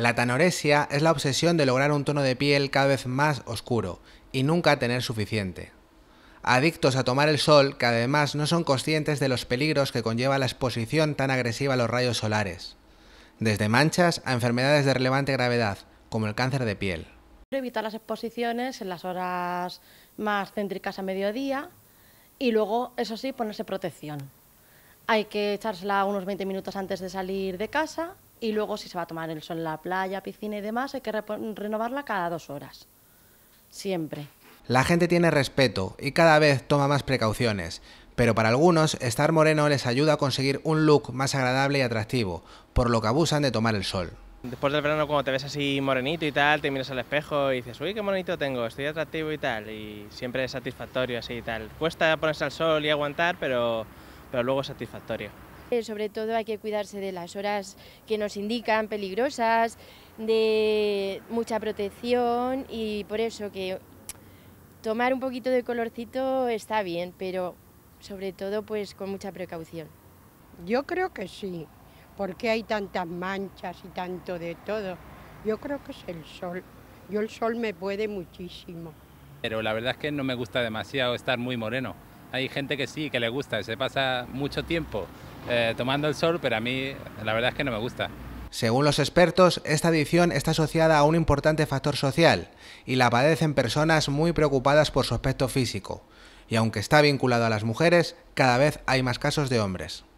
La tanoresia es la obsesión de lograr un tono de piel cada vez más oscuro y nunca tener suficiente. Adictos a tomar el sol que además no son conscientes de los peligros que conlleva la exposición tan agresiva a los rayos solares, desde manchas a enfermedades de relevante gravedad, como el cáncer de piel. Evitar las exposiciones en las horas más céntricas a mediodía y luego, eso sí, ponerse protección. Hay que echársela unos 20 minutos antes de salir de casa y luego, si se va a tomar el sol en la playa, piscina y demás, hay que renovarla cada dos horas. Siempre. La gente tiene respeto y cada vez toma más precauciones, pero para algunos estar moreno les ayuda a conseguir un look más agradable y atractivo, por lo que abusan de tomar el sol. Después del verano, cuando te ves así morenito y tal, te miras al espejo y dices, uy, qué morenito tengo, estoy atractivo y tal, y siempre es satisfactorio así y tal. Cuesta ponerse al sol y aguantar, pero, pero luego es satisfactorio. Eh, sobre todo hay que cuidarse de las horas que nos indican peligrosas, de mucha protección y por eso que tomar un poquito de colorcito está bien, pero sobre todo pues con mucha precaución. Yo creo que sí, porque hay tantas manchas y tanto de todo. Yo creo que es el sol. Yo el sol me puede muchísimo. Pero la verdad es que no me gusta demasiado estar muy moreno. Hay gente que sí, que le gusta, se pasa mucho tiempo eh, tomando el sol, pero a mí la verdad es que no me gusta. Según los expertos, esta adicción está asociada a un importante factor social y la padecen personas muy preocupadas por su aspecto físico. Y aunque está vinculado a las mujeres, cada vez hay más casos de hombres.